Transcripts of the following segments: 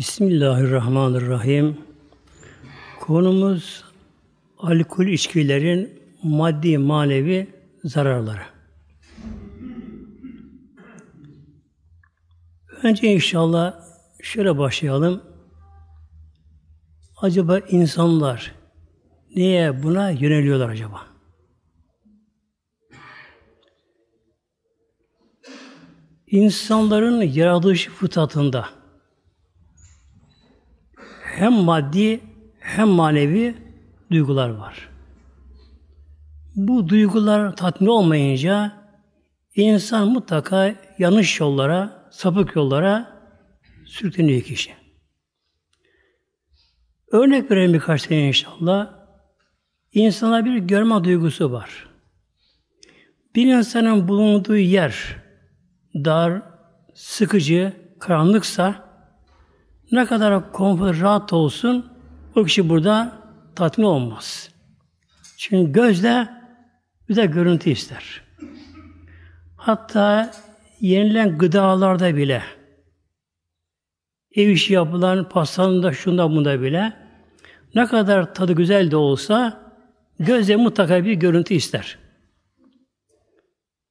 Bismillahirrahmanirrahim. Konumuz alkol içkilerin maddi manevi zararları. Önce inşallah şöyle başlayalım. Acaba insanlar niye buna yöneliyorlar acaba? İnsanların yaratılış fıtratında hem maddi hem manevi duygular var. Bu duygular tatmin olmayınca insan mutlaka yanlış yollara, sapık yollara sürükleniyor kişi. Örnek verelim birkaç tane inşallah. İnsana bir görme duygusu var. Bir insanın bulunduğu yer dar, sıkıcı, karanlıksa ne kadar konfor rahat olsun o kişi burada tatmin olmaz. Çünkü gözle bize görüntü ister. Hatta yenilen gıdalarda bile ev işi yapılan pastanın da şunda bunda bile ne kadar tadı güzel de olsa gözle mutlaka bir görüntü ister.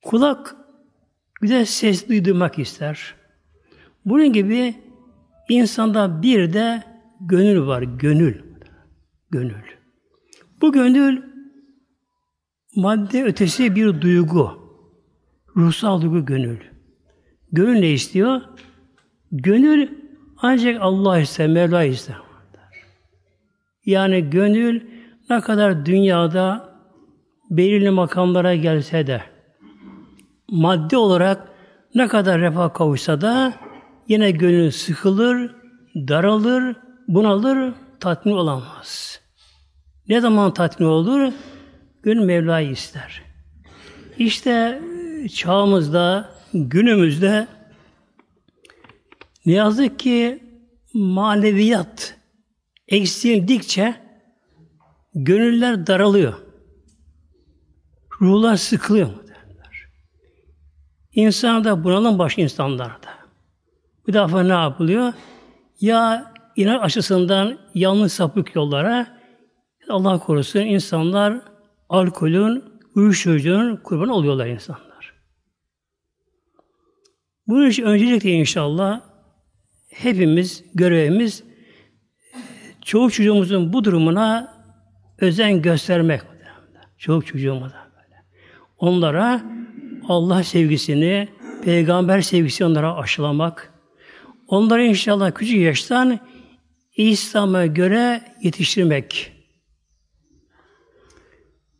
Kulak güzel ses duymak ister. Bunun gibi İnsanda bir de gönül var, gönül. Gönül. Bu gönül madde ötesi bir duygu. Ruhsal duygu gönül. Gönül ne istiyor? Gönül ancak Allah ister, Mevla ister. Yani gönül ne kadar dünyada belirli makamlara gelse de, maddi olarak ne kadar refah kavuşsa da Yine gönül sıkılır, daralır, bunalır, tatmin olamaz. Ne zaman tatmin olur? Gönül Mevla'yı ister. İşte e, çağımızda, günümüzde ne yazık ki maneviyat eksildikçe gönüller daralıyor. Ruhlar sıkılıyor mu derler. İnsan da bunalım baş insanlarda. Bir defa ne yapılıyor? Ya inan açısından yanlış sapık yollara Allah korusun insanlar alkolün, uyuşturucunun kurbanı oluyorlar insanlar. Bunun için öncelikle inşallah hepimiz görevimiz çoğu çocuğumuzun bu durumuna özen göstermek. Çoğu çocuğumuza böyle. Onlara Allah sevgisini, peygamber sevgisini onlara aşılamak, Onları inşallah küçük yaştan İslam'a göre yetiştirmek.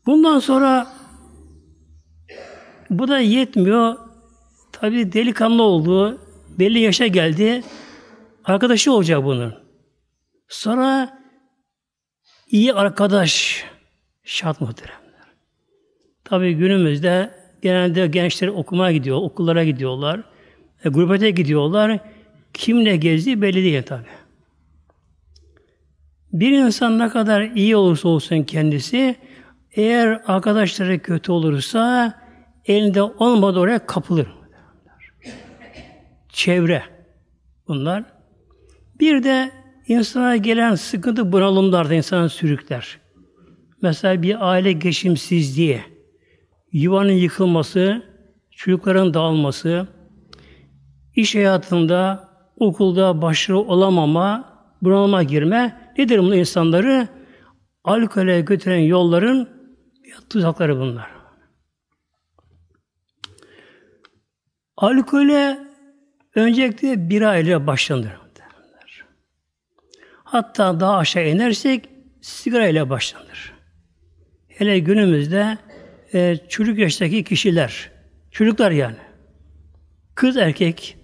Bundan sonra bu da yetmiyor. Tabi delikanlı oldu. Belli yaşa geldi. Arkadaşı olacak bunun. Sonra iyi arkadaş şart muhteremler. Tabi günümüzde genelde gençler okumaya gidiyor, okullara gidiyorlar, e, gurbete gidiyorlar. Kimle gezdiği belli değil tabi. Bir insan ne kadar iyi olursa olsun kendisi, eğer arkadaşları kötü olursa elinde olmadı oraya kapılır. Çevre bunlar. Bir de insana gelen sıkıntı bunalımlar da insanı sürükler. Mesela bir aile geçimsizliği, yuvanın yıkılması, çocukların dağılması, iş hayatında okulda başarılı olamama, bunalıma girme nedir bunu insanları? Alkole götüren yolların tuzakları bunlar. Alkole öncelikle bir ile başlanır. Hatta daha aşağı inersek sigara ile başlanır. Hele günümüzde e, çocuk yaştaki kişiler, çocuklar yani, kız erkek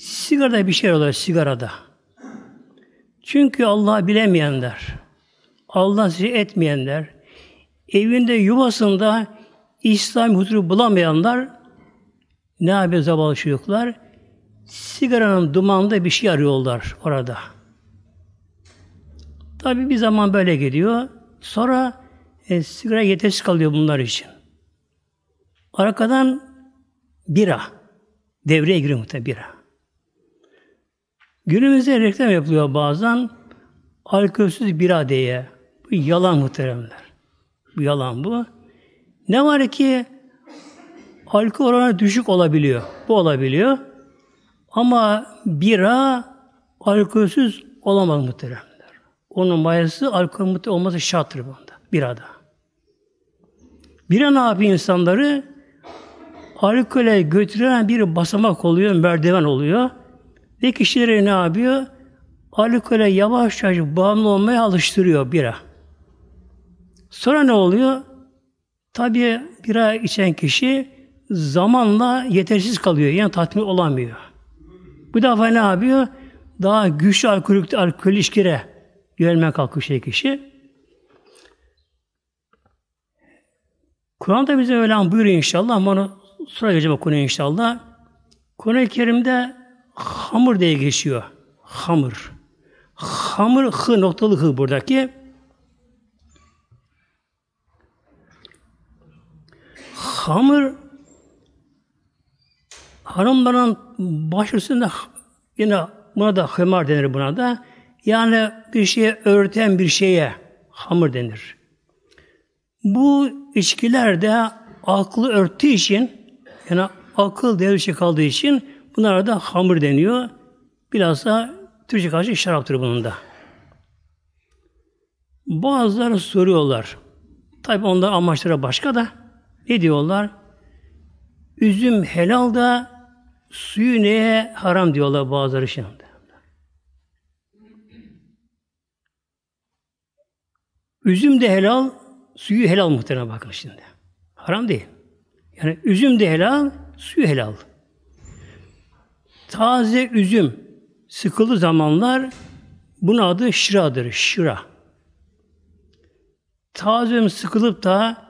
Sigarada bir şey olur sigarada. Çünkü Allah bilemeyenler, Allah sizi etmeyenler, evinde yuvasında İslam huzuru bulamayanlar ne yapıyor zavallı çocuklar? Sigaranın dumanında bir şey arıyorlar orada. Tabi bir zaman böyle gidiyor. Sonra e, sigara yetersiz kalıyor bunlar için. Arkadan bira. Devreye giriyor muhtemelen bira. Günümüzde reklam yapılıyor bazen alkolsüz bira diye. Bu yalan muhteremler. Bu yalan bu. Ne var ki alkol oranı düşük olabiliyor. Bu olabiliyor. Ama bira alkolsüz olamaz muhteremler. Onun mayası alkol olması şarttır bunda. Birada. Bira ne yapıyor insanları? Alkole götüren bir basamak oluyor, merdiven oluyor. Ve kişileri ne yapıyor? Alkole yavaş yavaş bağımlı olmaya alıştırıyor bira. Sonra ne oluyor? Tabii bira içen kişi zamanla yetersiz kalıyor. Yani tatmin olamıyor. Bu defa ne yapıyor? Daha güçlü alkolik, alkol ilişkire yönelmeye kalkıyor şey kişi. Kur'an'da bize öyle buyuruyor inşallah. Ama onu sonra geleceğim o konuya inşallah. Kur'an-ı Kerim'de hamur diye geçiyor. Hamur. Hamur hı noktalı hı buradaki. Hamur hanımların baş üstünde yine buna da hımar denir buna da. Yani bir şeye örten bir şeye hamur denir. Bu içkilerde aklı örttüğü için yani akıl devşi kaldığı için Bunlara da hamur deniyor. Biraz Türkçe karşı şaraptır bunun da. Bazıları soruyorlar. Tabi onların amaçları başka da. Ne diyorlar? Üzüm helal da suyu neye haram diyorlar bazıları şimdi. Üzüm de helal, suyu helal muhtemelen bakın şimdi. Haram değil. Yani üzüm de helal, suyu helal. Taze üzüm sıkılı zamanlar bunun adı şıradır, şıra. Taze üzüm sıkılıp da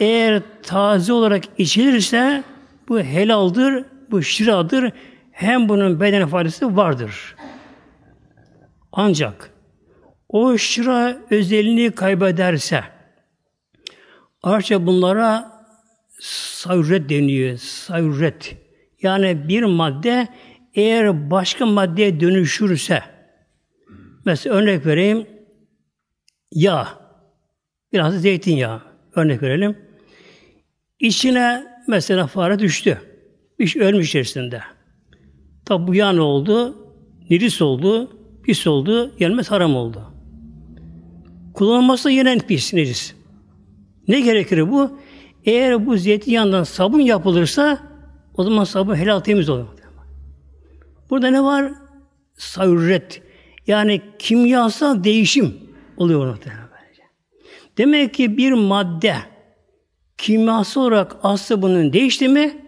eğer taze olarak içilirse bu helaldir, bu şıradır. Hem bunun beden faydası vardır. Ancak o şıra özelliğini kaybederse Arapça bunlara sayret deniyor. Sayret. Yani bir madde eğer başka maddeye dönüşürse mesela örnek vereyim yağ biraz da zeytinyağı örnek verelim. İçine mesela fare düştü. İş şey ölmüş içerisinde. Tabi bu yağ oldu? Niris oldu, pis oldu, yenmez haram oldu. Kullanılması yine pis, necis. Ne gerekir bu? Eğer bu zeytinyağından sabun yapılırsa o zaman sabun helal temiz oluyor. Burada ne var? Sayuret Yani kimyasal değişim oluyor muhtemelen. Demek ki bir madde kimyasal olarak aslı bunun değişti mi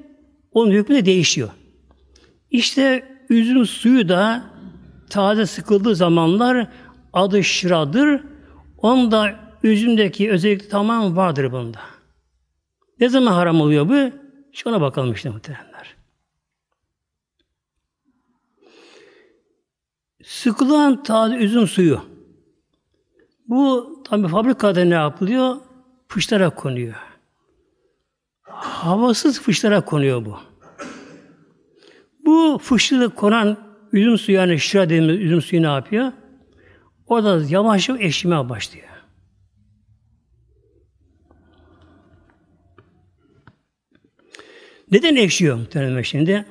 onun hükmü de değişiyor. İşte üzüm suyu da taze sıkıldığı zamanlar adı şıradır. Onda üzümdeki özellik tamam vardır bunda. Ne zaman haram oluyor bu? Şuna bakalım işte muhteremler. Sıkılan taze üzüm suyu. Bu tabi fabrikada ne yapılıyor? Fışlara konuyor. Havasız fışlara konuyor bu. Bu fışlı konan üzüm suyu yani şıra dediğimiz üzüm suyu ne yapıyor? da yavaş yavaş eşime başlıyor. Neden ekşiyor muhtemelen şimdi?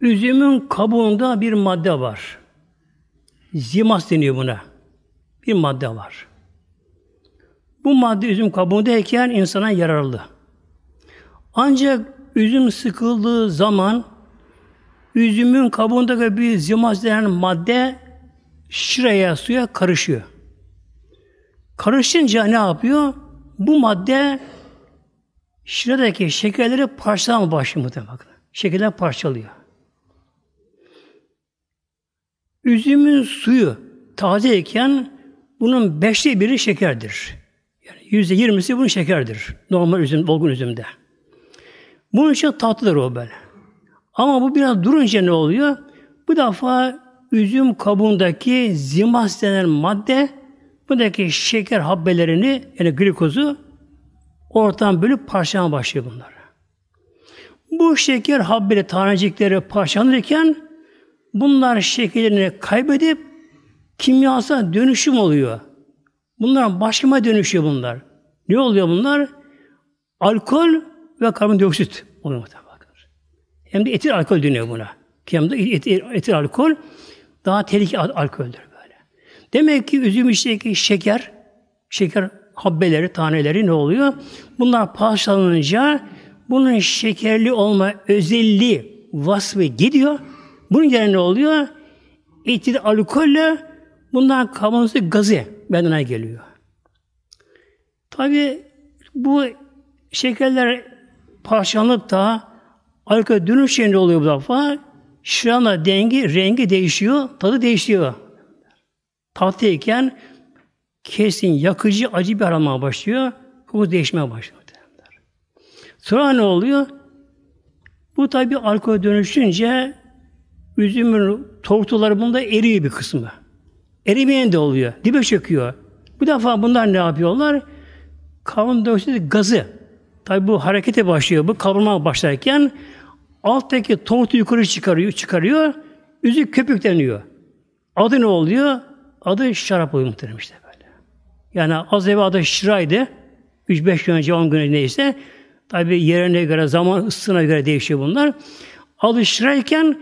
Üzümün kabuğunda bir madde var. Zimas deniyor buna. Bir madde var. Bu madde üzüm kabuğundayken insana yararlı. Ancak üzüm sıkıldığı zaman üzümün kabuğundaki bir zimas denen madde şıraya suya karışıyor. Karışınca ne yapıyor? Bu madde şuradaki şekerleri parçalama başlıyor bakın. Şekerler parçalıyor. Üzümün suyu taze iken bunun beşte biri şekerdir. Yani yüzde yirmisi bunun şekerdir. Normal üzüm, dolgun üzümde. Bunun için tatlıdır o böyle. Ama bu biraz durunca ne oluyor? Bu defa üzüm kabuğundaki zimas denen madde Buradaki şeker habbelerini yani glikozu ortadan bölüp parçalama başlıyor bunlar. Bu şeker habbeli tanecikleri parçalanırken bunlar şekerini kaybedip kimyasal dönüşüm oluyor. Bunlar başkama dönüşüyor bunlar. Ne oluyor bunlar? Alkol ve karbondioksit oluyor bakar. Hem de etil alkol dönüyor buna. Hem de etil, etil alkol daha tehlikeli alkoldür. Demek ki üzüm içindeki şeker, şeker habbeleri, taneleri ne oluyor? Bunlar parçalanınca bunun şekerli olma özelliği, vasfı gidiyor. Bunun yerine ne oluyor? Etil alkolle bundan karbonhidrat gazı bedene geliyor. Tabi bu şekerler parçalanıp da alkol dönüş oluyor bu defa. Şıranla dengi, rengi değişiyor, tadı değişiyor tatlıyken kesin yakıcı acı bir arama başlıyor. Koku değişmeye başlıyor. Sonra ne oluyor? Bu tabi alkol dönüşünce üzümün tortuları bunda eriyor bir kısmı. Erimeyen de oluyor. Dibe çöküyor. Bu defa bunlar ne yapıyorlar? Karbondioksit gazı. Tabi bu harekete başlıyor. Bu kavrulma başlarken alttaki tortu yukarı çıkarıyor, çıkarıyor. Üzük köpükleniyor. Adı ne oluyor? Adı şarap oluyor muhterem işte böyle. Yani az evvel adı şiraydı. 3-5 gün önce, 10 gün önce neyse. Tabi yerine göre, zaman ısısına göre değişiyor bunlar. Adı şirayken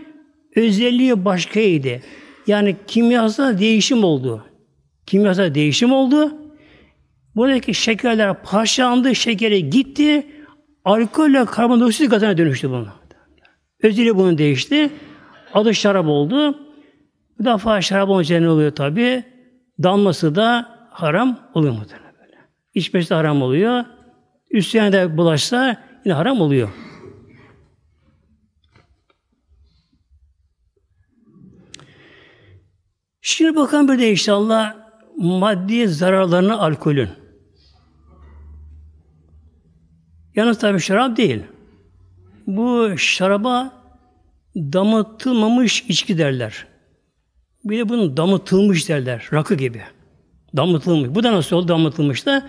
özelliği başkaydı. Yani kimyasal değişim oldu. Kimyasal değişim oldu. Buradaki şekerler parçalandı, şekeri gitti. Alkolle karbondioksit gazına dönüştü bunlar. Özelliği bunun değişti. Adı şarap oldu. Bu defa şarap olunca ne oluyor tabi? Damlası da haram oluyor muhtemelen böyle. İçmesi de haram oluyor. Üstüne de bulaşsa yine haram oluyor. Şimdi bakalım bir de inşallah maddi zararlarını alkolün. Yalnız tabi şarap değil. Bu şaraba damıtılmamış içki derler. Bir de bunun damıtılmış derler. Rakı gibi. Damıtılmış. Bu da nasıl oldu damıtılmış da?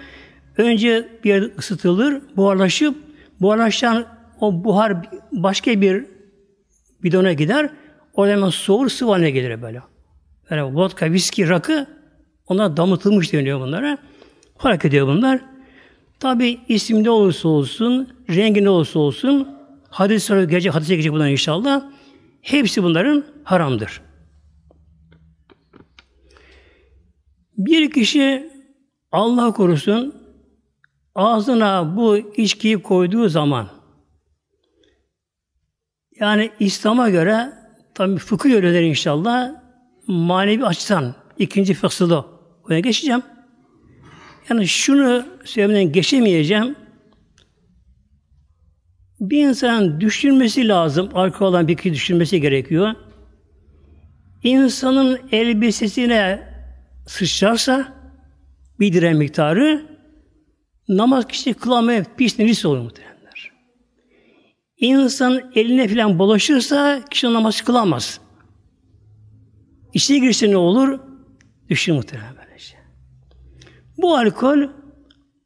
Önce bir yerde ısıtılır, buharlaşıp buharlaşan o buhar başka bir bidona gider. Orada hemen soğur, sıvı haline gelir böyle. Yani vodka, viski, rakı onlar damıtılmış deniyor bunlara. Fark ediyor bunlar. Tabi isim ne olursa olsun, rengi ne olursa olsun, hadis sonra gece hadise gelecek bunlar inşallah. Hepsi bunların haramdır. Bir kişi Allah korusun ağzına bu içkiyi koyduğu zaman yani İslam'a göre tabi fıkıh öğrenir inşallah manevi açıdan ikinci fısılı oraya geçeceğim. Yani şunu söylemeden geçemeyeceğim. Bir insanın düşünmesi lazım. Arka olan bir kişi düşünmesi gerekiyor. İnsanın elbisesine sıçrarsa bir dirhem miktarı namaz kişi kılamaya pislenirse olur muhtemelenler. İnsan eline filan bulaşırsa kişi namaz kılamaz. İçine girse ne olur? Düşür muhtemelen böylece. Şey. Bu alkol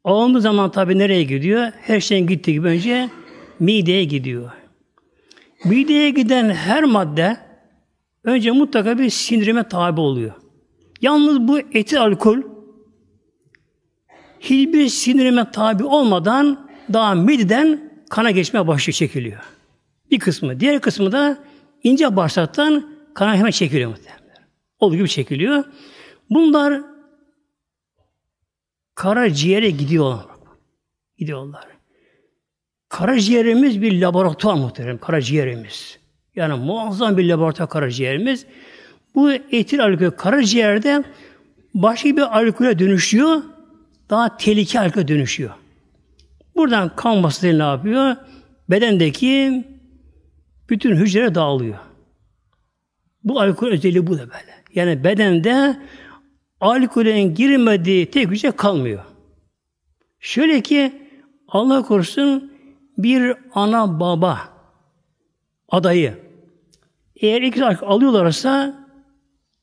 alındığı zaman tabi nereye gidiyor? Her şeyin gittiği gibi önce mideye gidiyor. Mideye giden her madde önce mutlaka bir sindirime tabi oluyor. Yalnız bu etil alkol hiçbir sinirime tabi olmadan daha mideden kana geçme başlıyor, çekiliyor. Bir kısmı. Diğer kısmı da ince bağırsaktan kana hemen çekiliyor muhtemelen. Olduğu gibi çekiliyor. Bunlar karaciğere gidiyorlar. Gidiyorlar. Karaciğerimiz bir laboratuvar muhterem. Karaciğerimiz. Yani muazzam bir laboratuvar karaciğerimiz. Bu etil alkol karaciğerde başka bir alkole dönüşüyor. Daha tehlikeli alkole dönüşüyor. Buradan kan basıncı ne yapıyor? Bedendeki bütün hücre dağılıyor. Bu alkol özelliği bu da böyle. Yani bedende alkolün girmediği tek hücre kalmıyor. Şöyle ki Allah korusun bir ana baba adayı eğer ikisi alıyorlarsa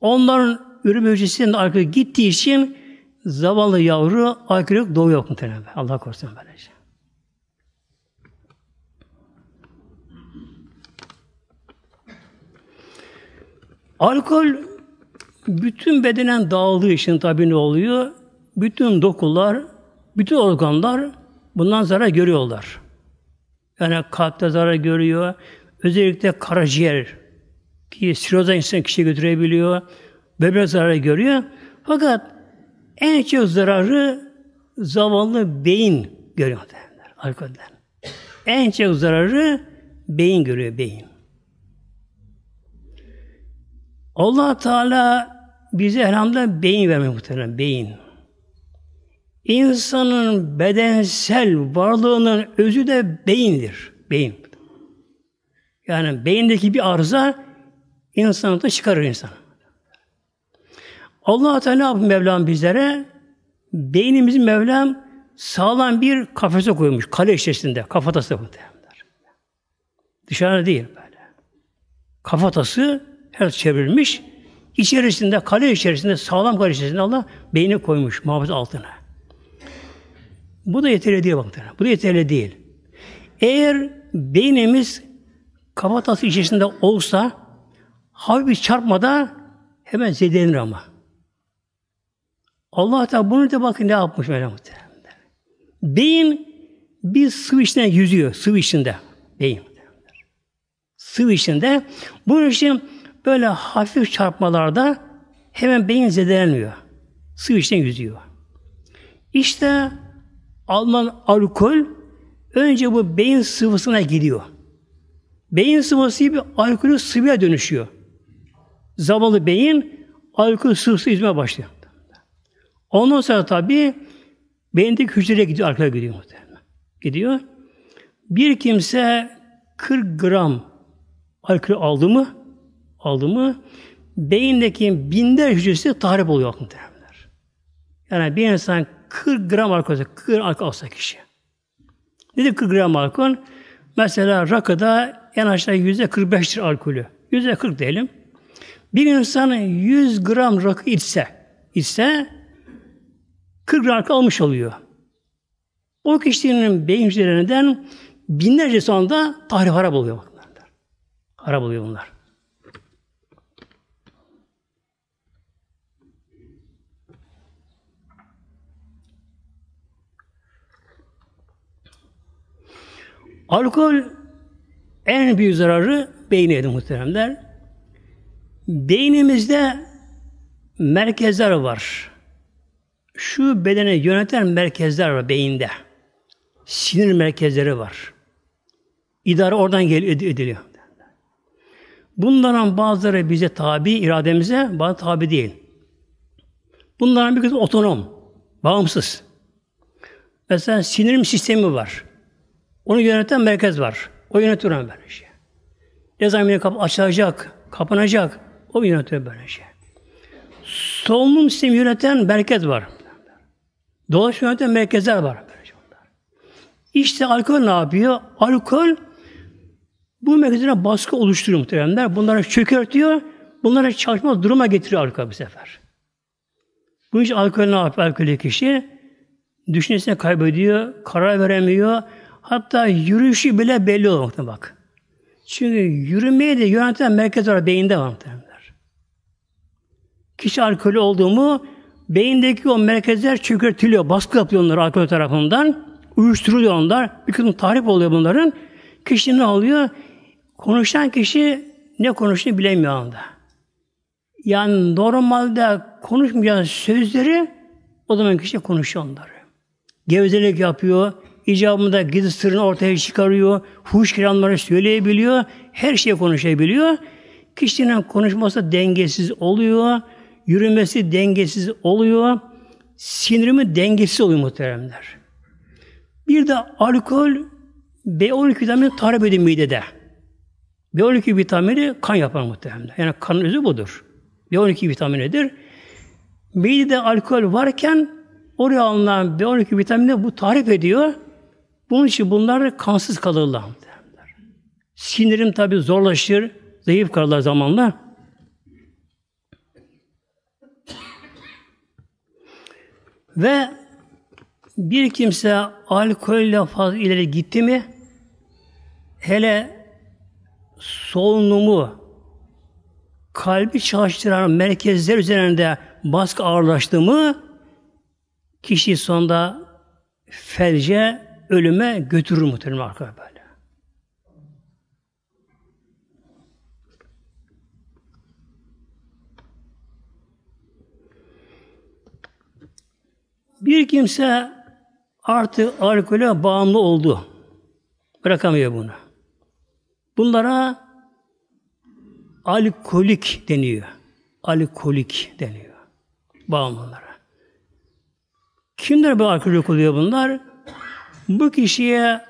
Onların üreme hücresinin arka gittiği için zavallı yavru aykırı doğu yok muhtemelen. Allah korusun böylece. Alkol bütün bedenen dağıldığı için tabi ne oluyor? Bütün dokular, bütün organlar bundan zarar görüyorlar. Yani kalpte zarar görüyor. Özellikle karaciğer ki siroza insan kişi götürebiliyor, böbrek zararı görüyor. Fakat en çok zararı zavallı beyin görüyor derler, alkolden. En çok zararı beyin görüyor, beyin. allah Teala bize elhamdülillah beyin vermiyor muhtemelen, beyin. İnsanın bedensel varlığının özü de beyindir, beyin. Yani beyindeki bir arıza da çıkarır insan. Allah Teala ne yapıyor Mevlam bizlere? Beynimizi Mevlam sağlam bir kafese koymuş. Kale içerisinde, kafatası muhtemelenler. Dışarı değil böyle. Kafatası her çevrilmiş. içerisinde kale içerisinde, sağlam kale içerisinde Allah beyni koymuş muhafız altına. Bu da yeterli değil baktığına. Bu da yeterli değil. Eğer beynimiz kafatası içerisinde olsa hafif bir çarpmadan hemen zedelenir ama. Allah Teala bunu da bakın ne yapmış öyle muhtemelen. Beyin bir sıvı içinde yüzüyor. Sıvı içinde. Beyin. Sıvı içinde. Bunun için böyle hafif çarpmalarda hemen beyin zedelenmiyor. Sıvı içinde yüzüyor. İşte alınan alkol önce bu beyin sıvısına gidiyor. Beyin sıvısı bir alkolü sıvıya dönüşüyor zavallı beyin alkol sıvısı izme başlıyor. Ondan sonra tabi beyindeki hücreye gidiyor, arkaya gidiyor muhtemelen. Gidiyor. Bir kimse 40 gram alkol aldı mı, aldı mı, beyindeki binde hücresi tahrip oluyor muhtemelen. Yani bir insan 40 gram alkol alsa, 40 alkol alsa kişi. Nedir 40 gram alkol? Mesela rakıda en aşağı yüzde 45'tir alkolü. Yüzde 40 diyelim. Bir insanın 100 gram rakı içse, içse 40 gram rakı almış oluyor. O kişinin beyin hücrelerinden binlerce sonunda tahrip harap oluyor. bunlar. Harap oluyor bunlar. Alkol en büyük zararı beyne edin muhteremler. Beynimizde merkezler var. Şu bedeni yöneten merkezler var beyinde. Sinir merkezleri var. İdare oradan gel ediliyor. Bunların bazıları bize tabi, irademize, bazı tabi değil. Bunların bir kısmı otonom, bağımsız. Mesela sinirim sistemi var. Onu yöneten merkez var. O yönetiyor ben şey. Ne zaman kapı açılacak, kapanacak, o yönetiyor böyle şey. Solunum sistemi yöneten merkez var. Dolaş yöneten merkezler var. İşte alkol ne yapıyor? Alkol bu merkezlere baskı oluşturuyor muhteremler. Bunları çökertiyor. Bunları çalışmaz duruma getiriyor alkol bu sefer. Bu iş alkol ne yapıyor? Alkolü kişi düşüncesini kaybediyor, karar veremiyor. Hatta yürüyüşü bile belli olmakta bak. Çünkü yürümeyi de yöneten merkez var, beyinde var muhtemelen. Kişi alkolü oldu mu beyindeki o merkezler çökertiliyor. Baskı yapıyor onlar alkol tarafından. Uyuşturuluyor onlar. Bir kısım tahrip oluyor bunların. Kişi ne oluyor? Konuşan kişi ne konuştuğunu bilemiyor anda. Yani normalde konuşmayacağı sözleri o zaman kişi konuşuyor onları. Gevezelik yapıyor, icabında gizli sırrını ortaya çıkarıyor, huş kiramları söyleyebiliyor, her şeyi konuşabiliyor. Kişinin konuşması dengesiz oluyor, Yürümesi dengesiz oluyor. Sinirimi dengesiz oluyor muhteremler. Bir de alkol B12 vitamini tarif edin midede. B12 vitamini kan yapar muhtemelen. Yani kanın özü budur. B12 vitaminidir. Midede alkol varken oraya alınan B12 vitamini bu tarif ediyor. Bunun için bunlar kansız kalırlar. Sinirim tabi zorlaşır, zayıf kalırlar zamanla. Ve bir kimse alkolle fazla ileri gitti mi hele solunumu kalbi çalıştıran merkezler üzerinde baskı ağırlaştı mı kişi sonda felce ölüme götürür muhtemelen arkadaşlar. Bir kimse artı alkole bağımlı oldu. Bırakamıyor bunu. Bunlara alkolik deniyor. Alkolik deniyor. Bağımlılara. Kimler bu alkolik oluyor bunlar? Bu kişiye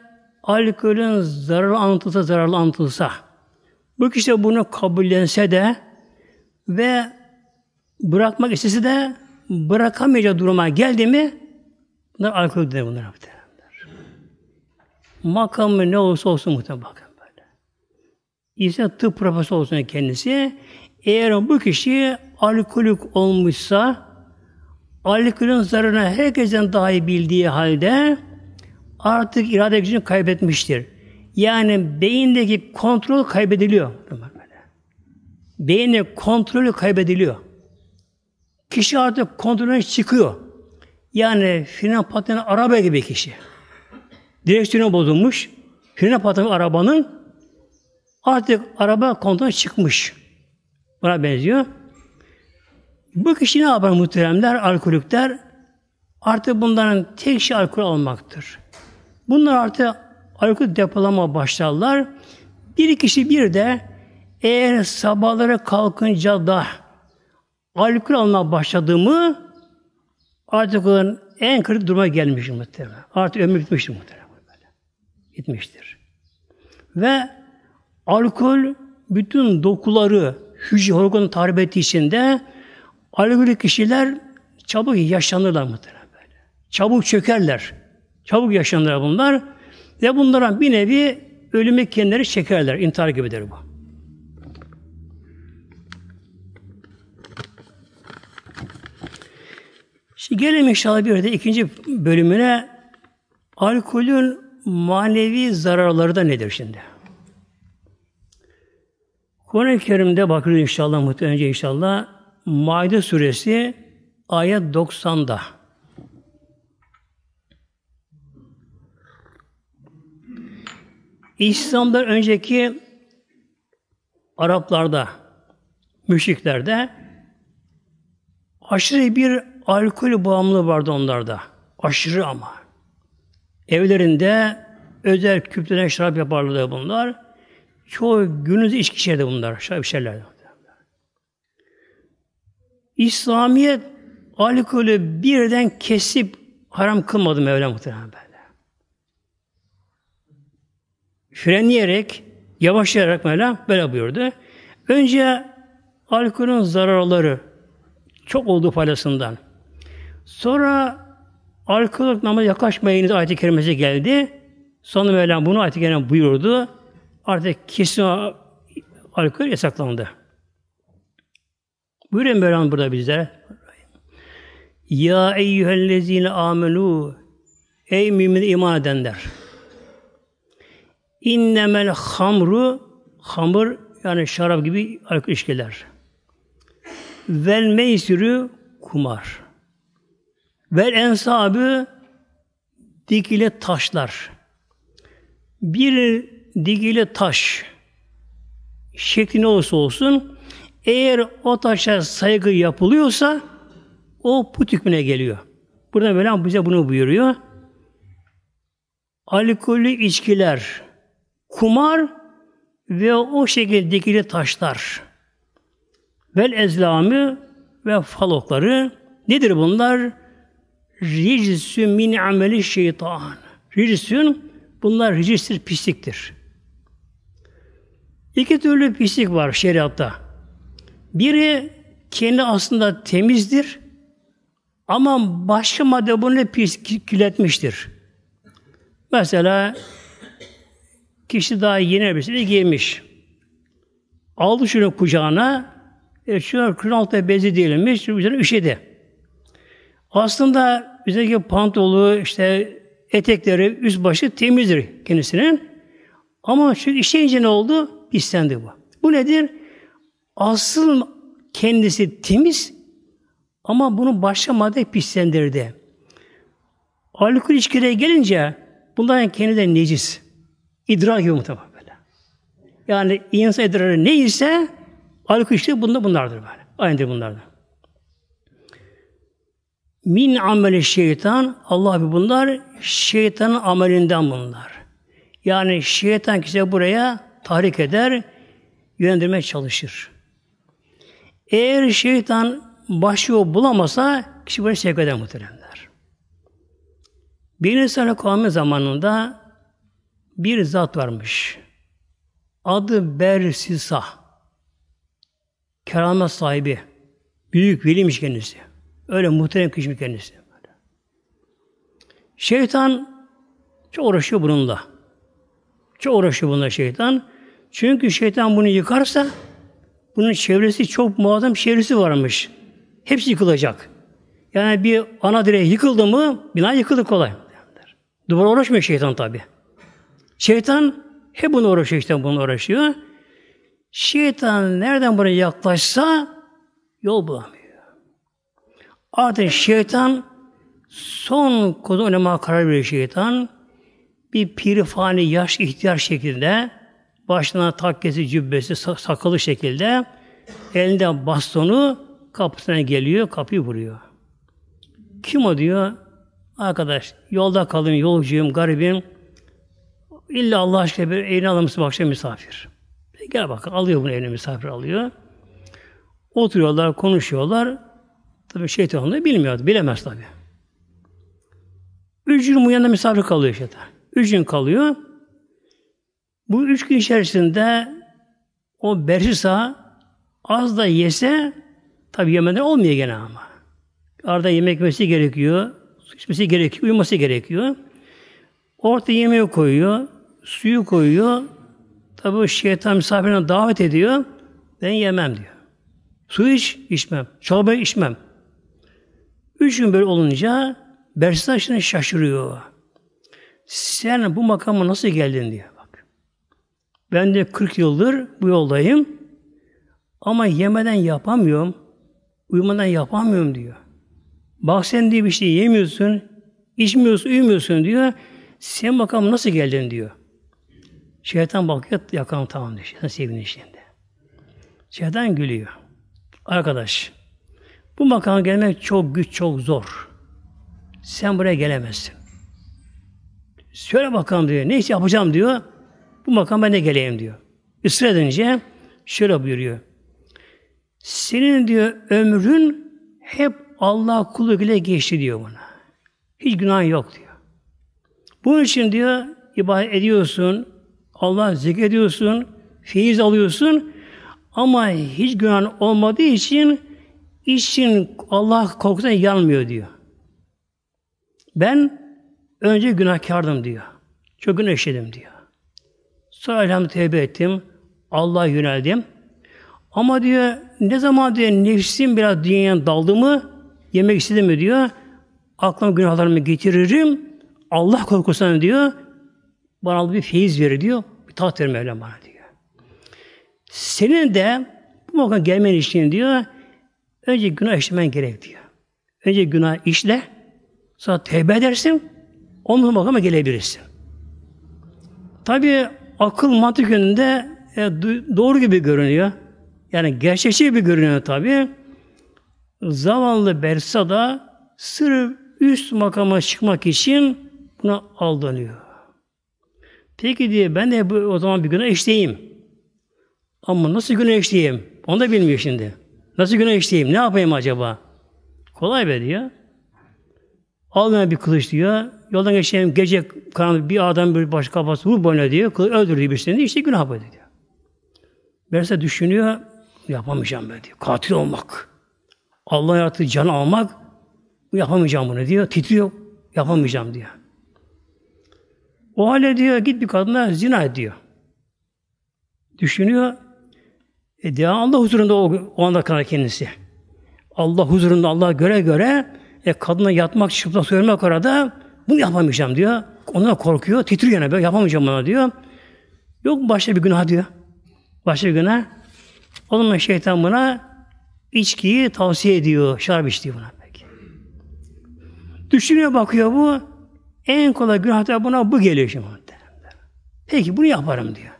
alkolün zararlı anlatılsa, zararlı anlatılsa, bu kişi bunu kabullense de ve bırakmak istese de bırakamayacak duruma geldi mi bunlar alkol denir bunlar muhtemelenler. Makamı ne olursa olsun muhtemelen bakın böyle. İnsan tıp profesörü olsun kendisi eğer bu kişi alkolik olmuşsa alkolün zararını herkesten daha iyi bildiği halde artık irade gücünü kaybetmiştir. Yani beyindeki kontrol kaybediliyor. Beyinde kontrolü kaybediliyor. Kişi artık kontrolden çıkıyor. Yani fren patlayan araba gibi kişi. Direksiyonu bozulmuş. Fren patlayan arabanın artık araba kontrolden çıkmış. Buna benziyor. Bu kişi ne yapar muhteremler, alkolikler? Artık bunların tek şey alkol almaktır. Bunlar artık alkol depolama başlarlar. Bir kişi bir de eğer sabahlara kalkınca da alkol almaya başladı artık onun en kritik duruma gelmiş muhtemelen. Artık ömür gitmiştir muhtemelen. Böyle. Gitmiştir. Ve alkol bütün dokuları, hücre organı tahrip ettiği için de alkolik kişiler çabuk yaşlanırlar muhtemelen böyle. Çabuk çökerler. Çabuk yaşlanırlar bunlar. Ve bunlara bir nevi ölüme kendileri çekerler. İntihar gibidir bu. Şimdi gelelim inşallah bir de ikinci bölümüne alkolün manevi zararları da nedir şimdi? Kur'an-ı Kerim'de bakıyoruz inşallah muhtemelen önce inşallah Maide suresi ayet 90'da. İslam'dan önceki Araplarda, müşriklerde aşırı bir alkol bağımlılığı vardı onlarda. Aşırı ama. Evlerinde özel küplenen şarap yaparlardı bunlar. Çoğu gününüzü içki içerdi bunlar. Şarap içerlerdi. İslamiyet alkolü birden kesip haram kılmadı Mevla muhtemelen böyle. Frenleyerek, yavaşlayarak Mevla böyle buyurdu. Önce alkolün zararları çok olduğu paylasından, Sonra arkeolog namaza yaklaşmayınız ayet-i kerimesi geldi. Sonra Mevlam bunu ayet-i kerime buyurdu. Artık kesin alkol yasaklandı. Buyurun Mevlam burada bizlere. Ya eyyühellezine amelu Ey mümin iman edenler. İnnemel hamru hamur yani şarap gibi alkol içkiler. Vel meysürü kumar. Ve ensabı dikili taşlar. Bir dikili taş şekli ne olursa olsun eğer o taşa saygı yapılıyorsa o put hükmüne geliyor. Burada Mevlam bize bunu buyuruyor. Alkollü içkiler, kumar ve o şekilde dikili taşlar. Vel ezlamı ve falokları nedir bunlar? Ricüsü min ameli şeytan. Ricüsün bunlar ricistir, pisliktir. İki türlü pislik var şeriatta. Biri kendi aslında temizdir ama başka madde bunu pis kirletmiştir. Mesela kişi daha yeni elbisini giymiş. Aldı şunu kucağına, e, şunu kırın altına bezi değilmiş, üzerine üşedi. Aslında üzerindeki pantolu, işte etekleri, üst başı temizdir kendisinin. Ama şu işleyince ne oldu? Pislendi bu. Bu nedir? Asıl kendisi temiz ama bunu başka madde pislendirdi. Alkol içkiye gelince bunların kendi de necis. İdrar gibi muhtemelen böyle. Yani insan idrarı neyse alkol içki bunda bunlardır böyle. Aynıdır bunlardır. Min ameli şeytan, Allah bir bunlar şeytanın amelinden bunlar. Yani şeytan kişiye buraya tahrik eder, yönlendirmeye çalışır. Eğer şeytan başyol bulamasa kişi buraya sevk eder muhteremler. Bir insanın kavmi zamanında bir zat varmış. Adı Bersisa. Keramet sahibi. Büyük velimiş kendisi. Öyle muhterem kişi kendisi. Şeytan çok uğraşıyor bununla. Çok uğraşıyor bununla şeytan. Çünkü şeytan bunu yıkarsa bunun çevresi çok muazzam çevresi varmış. Hepsi yıkılacak. Yani bir ana direği yıkıldı mı bina yıkıldı kolay. Duvara uğraşmıyor şeytan tabi. Şeytan hep bunu uğraşıyor işte bunu uğraşıyor. Şeytan nereden buraya yaklaşsa yol bulamıyor. Artık şeytan son kodu önema karar veriyor şeytan. Bir pirifani yaş ihtiyar şekilde başına takkesi, cübbesi, sakalı şekilde elinde bastonu kapısına geliyor, kapıyı vuruyor. Kim o diyor? Arkadaş, yolda kalın, yolcuyum, garibim. İlla Allah aşkına bir evine alır mısın akşam misafir? Gel bak, alıyor bunu evine misafir alıyor. Oturuyorlar, konuşuyorlar. Tabi şeytan onu bilmiyordu. Bilemez tabi. Üç gün bu yanında misafir kalıyor şeytan. Üç gün kalıyor. Bu üç gün içerisinde o bersisa az da yese tabi yemeden olmuyor gene ama. Arada yemek yemesi gerekiyor. Su içmesi gerekiyor. Uyuması gerekiyor. Orta yemeği koyuyor. Suyu koyuyor. Tabi o şeytan misafirine davet ediyor. Ben yemem diyor. Su iç, içmem. Çorba içmem. Üç gün böyle olunca Beşiktaş'ın şaşırıyor. Sen bu makama nasıl geldin diyor. Bak. Ben de 40 yıldır bu yoldayım. Ama yemeden yapamıyorum. Uyumadan yapamıyorum diyor. Bak sen diye bir şey yemiyorsun, içmiyorsun, uyumuyorsun diyor. Sen makama nasıl geldin diyor. Şeytan bakıyor, yakalım tamam diyor. Şeytan sevindi şimdi. Şeytan gülüyor. Arkadaş, bu makama gelmek çok güç, çok zor. Sen buraya gelemezsin. Söyle bakalım diyor. Neyse yapacağım diyor. Bu makama ben de geleyim diyor. Israr edince şöyle buyuruyor. Senin diyor ömrün hep Allah kulu ile geçti diyor buna. Hiç günah yok diyor. Bunun için diyor ibadet ediyorsun, Allah zikrediyorsun, fiiz alıyorsun ama hiç günah olmadığı için İşin Allah korkudan yanmıyor diyor. Ben önce günahkardım diyor. Çok gün işledim diyor. Sonra elham tevbe ettim. Allah'a yöneldim. Ama diyor ne zaman diyor nefsim biraz dünyaya daldı mı yemek istedim mi diyor. Aklım günahlarımı getiririm. Allah korkusundan diyor. Bana bir feyiz verir diyor. Bir taht verir bana diyor. Senin de bu bakın gelmen için diyor Önce günah işlemen gerek diyor. Önce günah işle, sonra tevbe edersin, onun bakıma gelebilirsin. Tabi akıl mantık yönünde e, doğru gibi görünüyor. Yani gerçekçi gibi görünüyor tabi. Zavallı Bersa da sırf üst makama çıkmak için buna aldanıyor. Peki diye ben de bu, o zaman bir günah işleyeyim. Ama nasıl günah işleyeyim? Onu da bilmiyor şimdi. Nasıl günah işleyeyim? Ne yapayım acaba? Kolay be diyor. Al bir kılıç diyor. Yoldan geçeyim gece karanlık bir adam bir başka kafası vur boyuna diyor. Kılıç öldür diyor işte. İşte günah böyle diyor. Berse düşünüyor. Yapamayacağım ben diyor. Katil olmak. Allah yarattığı can almak. Yapamayacağım bunu diyor. Titriyor. Yapamayacağım diyor. O hale diyor git bir kadına zina ediyor. Düşünüyor. E, devamlı Allah huzurunda o, o anda kanar kendisi. Allah huzurunda Allah göre göre e, kadına yatmak, çıplak söylemek arada bunu yapamayacağım diyor. Ondan korkuyor. Titriyor yani böyle yapamayacağım bana diyor. Yok başka bir günah diyor. Başka bir günah. O zaman şeytan buna içkiyi tavsiye ediyor. Şarap iç buna. Peki. Düşünüyor bakıyor bu. En kolay günah da buna bu geliyor şimdi. Peki bunu yaparım diyor.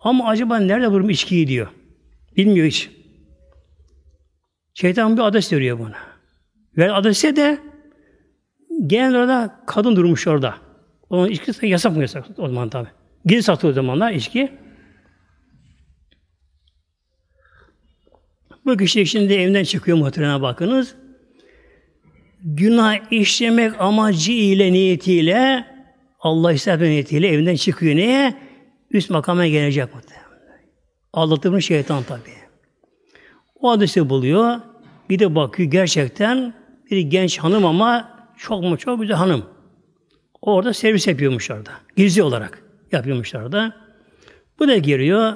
Ama acaba nerede bulurum içkiyi diyor. Bilmiyor hiç. Şeytan bir adres veriyor buna. Ve adrese de genel orada kadın durmuş orada. Onun içkisi yasak mı yasak o zaman tabi. Gizli satıyor o zamanlar içki. Bu kişi şimdi evden çıkıyor muhtemelen bakınız. Günah işlemek amacı ile niyetiyle Allah istedim niyetiyle evinden çıkıyor. Niye? Üst makama gelecek muhtemelen. Aldatılmış şeytan tabi. O hadisi buluyor. Bir de bakıyor gerçekten bir genç hanım ama çok mu çok güzel hanım. Orada servis yapıyormuş orada. Gizli olarak yapıyormuş orada. Bu da giriyor.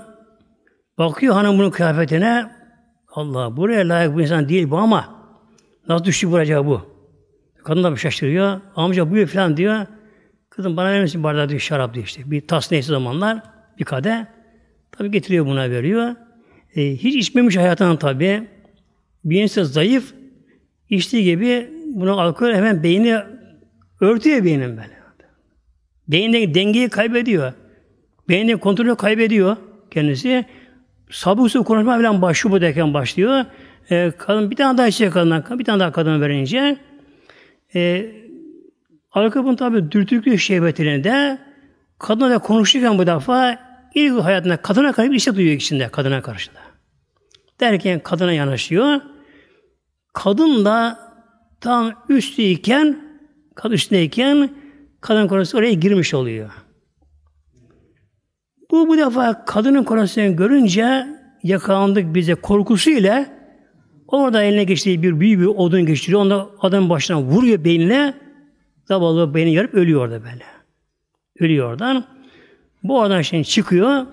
Bakıyor hanım bunun kıyafetine. Allah buraya layık bir insan değil bu ama nasıl düştü buraya bu? Kadın da bir şaşırıyor. Amca buyur falan diyor. Kızım bana verir misin bardağı diyor şarap diyor işte. Bir tas neyse zamanlar bir kadeh. Tabi getiriyor buna veriyor. E, hiç içmemiş hayatından tabi. Biyinse zayıf. içtiği gibi buna alkol hemen beyni örtüyor beynin böyle. Beyinde dengeyi kaybediyor. Beyinde kontrolü kaybediyor kendisi. Sabıksız konuşma falan başlıyor bu derken başlıyor. E, kadın bir tane daha içecek kadından, bir tane daha kadına verince e, alkolün tabi dürtüklü şehvetini de kadına da konuşurken bu defa ilk hayatında kadına karşı bir işte duyuyor içinde kadına karşı da. Derken kadına yanaşıyor. Kadın da tam üstüyken kadın üstündeyken kadın konusu oraya girmiş oluyor. Bu bu defa kadının konusunu görünce yakalandık bize korkusuyla orada eline geçtiği bir büyük bir odun geçiriyor. Onda adam başına vuruyor beynine. Zavallı beyni yarıp ölüyor orada böyle. Ölüyor oradan. Bu adam şimdi çıkıyor,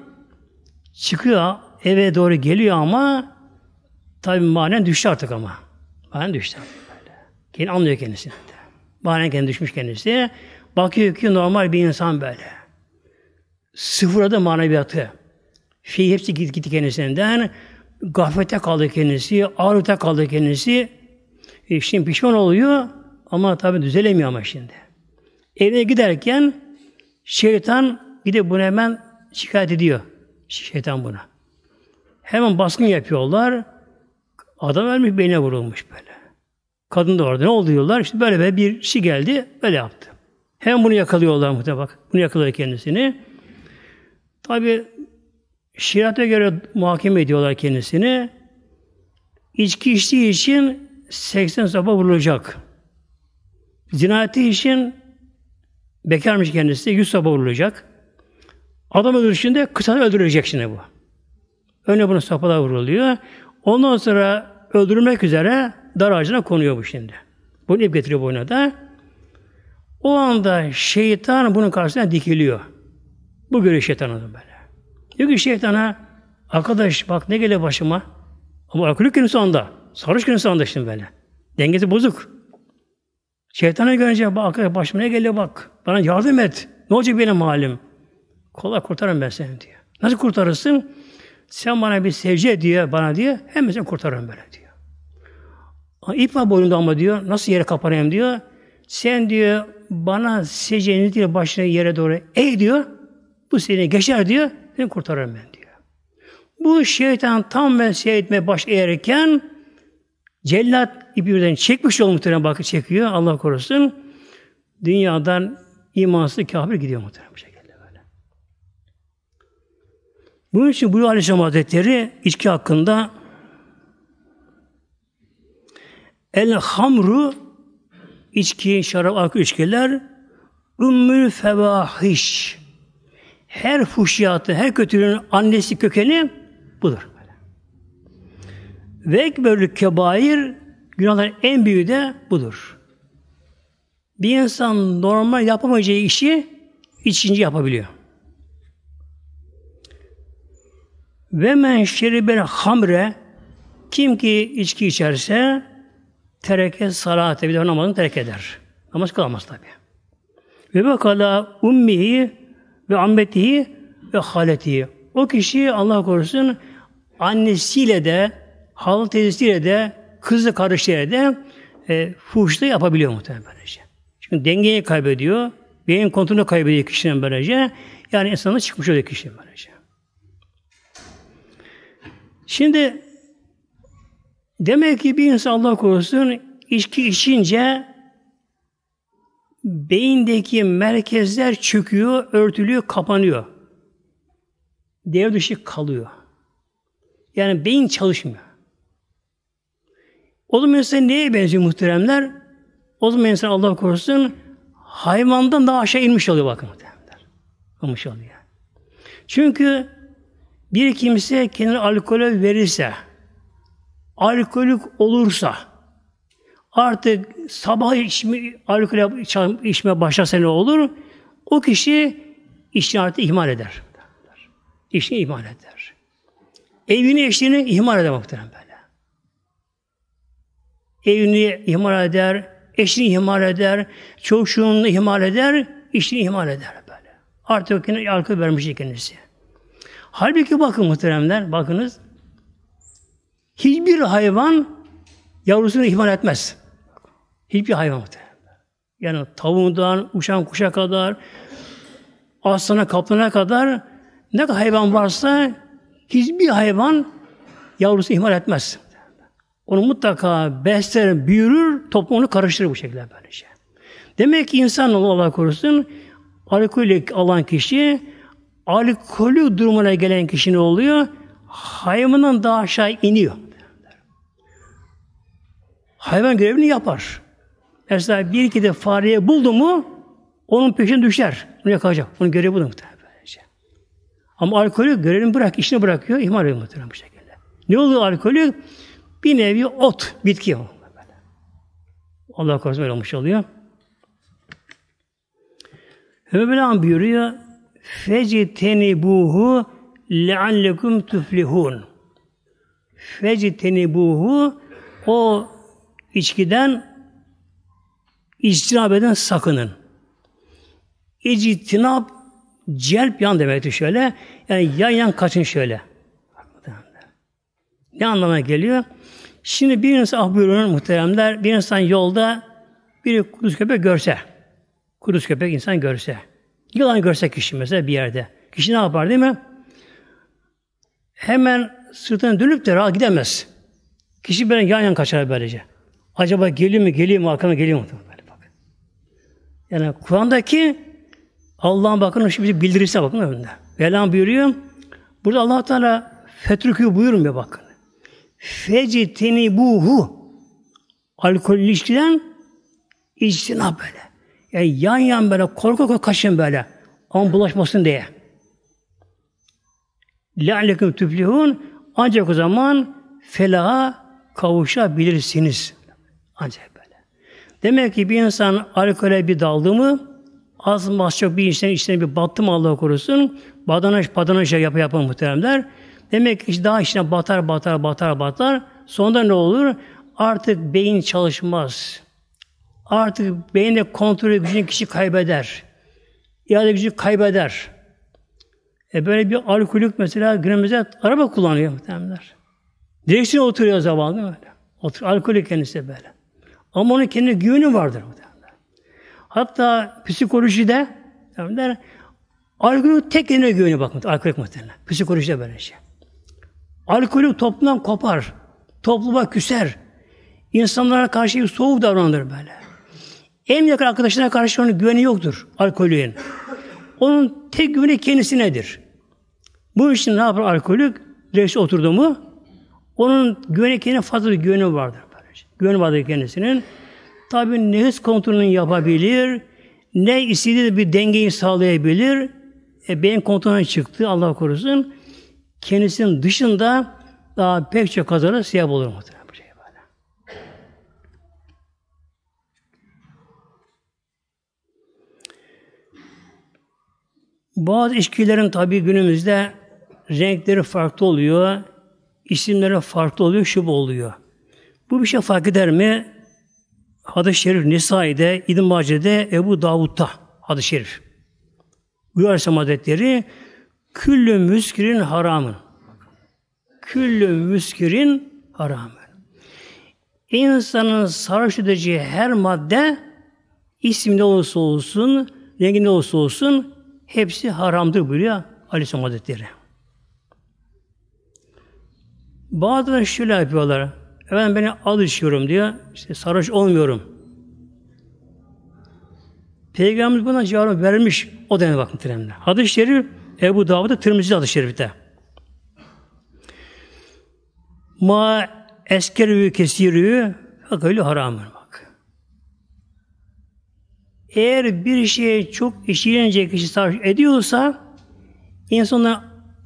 çıkıyor eve doğru geliyor ama tabi manen düştü artık ama. Manen düştü. Kendi anlıyor kendisini. Manen kendi düşmüş kendisi. Bakıyor ki normal bir insan böyle. Sıfırladı maneviyatı. Şey hepsi gitti, gitti kendisinden. Gafete kaldı kendisi, ağrıta kaldı kendisi. E şimdi pişman oluyor ama tabi düzelemiyor ama şimdi. Eve giderken şeytan Gidip bunu hemen şikayet ediyor. Şeytan buna. Hemen baskın yapıyorlar. Adam ölmüş, beynine vurulmuş böyle. Kadın da orada. Ne oldu diyorlar? İşte böyle böyle bir şey geldi. Böyle yaptı. Hemen bunu yakalıyorlar muhtemelen bak. Bunu yakalıyor kendisini. Tabi şirate göre muhakeme ediyorlar kendisini. İçki içtiği için 80 sopa vurulacak. Zina ettiği için bekarmış kendisi 100 sopa vurulacak. Adam öldürüşünde kısa öldürecek şimdi bu. Önce bunu sopalar vuruluyor. Ondan sonra öldürmek üzere dar ağacına konuyor bu şimdi. Bunu ip getiriyor boyuna da. O anda şeytan bunun karşısına dikiliyor. Bu görüyor şeytanı böyle. Diyor ki şeytana arkadaş bak ne geliyor başıma. Ama akıllık kimse anda. Sarhoş kimse anda şimdi böyle. Dengesi bozuk. Şeytana görünce bak arkadaş başıma ne geliyor bak. Bana yardım et. Ne olacak benim halim? Kolay kurtarırım ben seni diyor. Nasıl kurtarırsın? Sen bana bir secde diye bana diye hem seni kurtarırım böyle diyor. İp var boynunda ama diyor. Nasıl yere kapanayım diyor. Sen diyor bana secdeni diyor başını yere doğru Ey diyor. Bu seni geçer diyor. Seni kurtarırım ben diyor. Bu şeytan tam ve seyretmeye baş eğerken cellat ipinden çekmiş olmuş muhtemelen bakı çekiyor. Allah korusun. Dünyadan imansız kafir gidiyor muhtemelen bu şekilde. Bunun için bu Aleyhisselam Hazretleri içki hakkında el hamru içki, şarap, alkol içkiler ümmül fevahiş her fuhşiyatı, her kötülüğün annesi kökeni budur. Ve ekberlü kebair günahların en büyüğü de budur. Bir insan normal yapamayacağı işi içince yapabiliyor. Ve men şeribel hamre kim ki içki içerse tereke salate bir de namazını terk eder. Namaz kılamaz tabi. Ve bakala ummihi ve ammetihi ve haletihi. O kişi Allah korusun annesiyle de hal teyzesiyle de kızı kardeşleriyle de e, fuhuşta yapabiliyor muhtemelen Çünkü dengeyi kaybediyor. Beyin kontrolünü kaybediyor kişinin böylece. Yani insanı çıkmış oluyor kişinin böylece. Şimdi demek ki bir insan Allah korusun içki içince beyindeki merkezler çöküyor, örtülüyor, kapanıyor. Dev dışı kalıyor. Yani beyin çalışmıyor. O zaman insan neye benziyor muhteremler? O zaman insan Allah korusun hayvandan daha aşağı inmiş oluyor bakın muhteremler. İnmiş şey oluyor. Çünkü bir kimse kendini alkole verirse, alkolik olursa, artık sabah içme, alkol içme başlasa ne olur? O kişi işini artık ihmal eder. İşini ihmal eder. Evini, eşini ihmal eder muhtemelen böyle. Evini ihmal eder, eşini ihmal eder, çocuğunu ihmal eder, işini ihmal eder böyle. Artık kendine alkol vermiş kendisi. Halbuki bakın muhteremler, bakınız. Hiçbir hayvan yavrusunu ihmal etmez. Hiçbir hayvan muhteremler. Yani tavuğundan, uçan kuşa kadar, aslana, kaplana kadar ne kadar hayvan varsa hiçbir hayvan yavrusunu ihmal etmez. Onu mutlaka besler, büyürür, toplumu karıştırır bu şekilde böylece. Demek ki insan Allah korusun, alkolik alan kişi alkolü durumuna gelen kişi ne oluyor? hayvanın daha aşağı iniyor. Hayvan görevini yapar. Mesela bir iki de fareye buldu mu onun peşine düşer. Onu yakalayacak. Onun görevi bu muhtemelen. Ama alkolü görevini bırak, işini bırakıyor, ihmal ediyor muhtemelen bu şekilde. Ne oluyor alkolü? Bir nevi ot, bitki. Allah korusun öyle olmuş oluyor. an buyuruyor, Fecitenibuhu leallekum tuflihun. Fecitenibuhu o içkiden ictinab eden sakının. İctinab celp yan demektir şöyle. Yani yan yan kaçın şöyle. Ne anlamına geliyor? Şimdi bir insan, ah buyurun muhteremler, bir insan yolda bir kuduz köpek görse, kuduz köpek insan görse, Yılan görse kişi mesela bir yerde. Kişi ne yapar değil mi? Hemen sırtına dönüp de rahat gidemez. Kişi böyle yan yan kaçar böylece. Acaba geliyor mu, geliyor mu, arkama geliyor mu? Böyle bak. Yani Kur'an'daki Allah'ın bakın şimdi bildirirse bakın önünde. Velan buyuruyor. Burada allah Teala fetrükü buyurmuyor bakın. Fecitini buhu alkol ilişkiden içtinap böyle. Yani e, yan yan böyle korku korku kaçın böyle. Ama bulaşmasın diye. لَعْلَكُمْ تُفْلِهُونَ Ancak o zaman felaha kavuşabilirsiniz. Ancak böyle. Demek ki bir insan alkole bir daldı mı az az çok bir insan içine bir battı mı Allah korusun badanaş badanaş yap yapın muhteremler. Demek ki daha içine batar batar batar batar. Sonunda ne olur? Artık beyin çalışmaz artık beyinde kontrol gücünü kişi kaybeder. İade gücü kaybeder. E böyle bir alkolik mesela günümüzde araba kullanıyor muhtemelenler. Direksiyon oturuyor zavallı böyle. Otur, alkolik kendisi böyle. Ama onun kendine güveni vardır muhtemelenler. Hatta psikolojide muhtemelenler alkolik tek kendine güveni bakmak. Alkolik muhtemelen. Psikolojide böyle şey. Alkolik toplumdan kopar. Topluma küser. İnsanlara karşı soğuk davranır böyle. En yakın arkadaşına karşı onun güveni yoktur alkolüyen. Onun tek güveni kendisinedir. Bu için ne yapar alkolük? Direksiyon oturdu mu? Onun güveni kendine fazla bir güveni vardır. Güveni vardır kendisinin. Tabi nefis kontrolünü yapabilir. Ne istediği bir dengeyi sağlayabilir. E, beyin kontrolüne çıktı Allah korusun. Kendisinin dışında daha pek çok kazanır, siyah olur muhtemelen. Bazı içkilerin tabi günümüzde renkleri farklı oluyor, isimleri farklı oluyor, şu oluyor. Bu bir şey fark eder mi? Hadis-i Şerif Nisai'de, İbn Mace'de, Ebu Davud'da hadis-i şerif. Buyur Aleyhisselam küllü müskirin haramın. Küllü müskirin haramın. İnsanın sarhoş edeceği her madde isminde olursa olsun, renginde olursa olsun hepsi haramdır buyuruyor Aleyhisselam Hazretleri. Bazıları da şöyle yapıyorlar. Efendim beni al içiyorum diyor. İşte sarhoş olmuyorum. Peygamberimiz buna cevap vermiş. O dönem bakın tremde. Hadis-i Şerif Ebu Davud'da Tirmizi hadis-i şerifte. Ma eskerü kesirü hak öyle eğer bir şeye çok işilince kişi sarhoş ediyorsa insanlar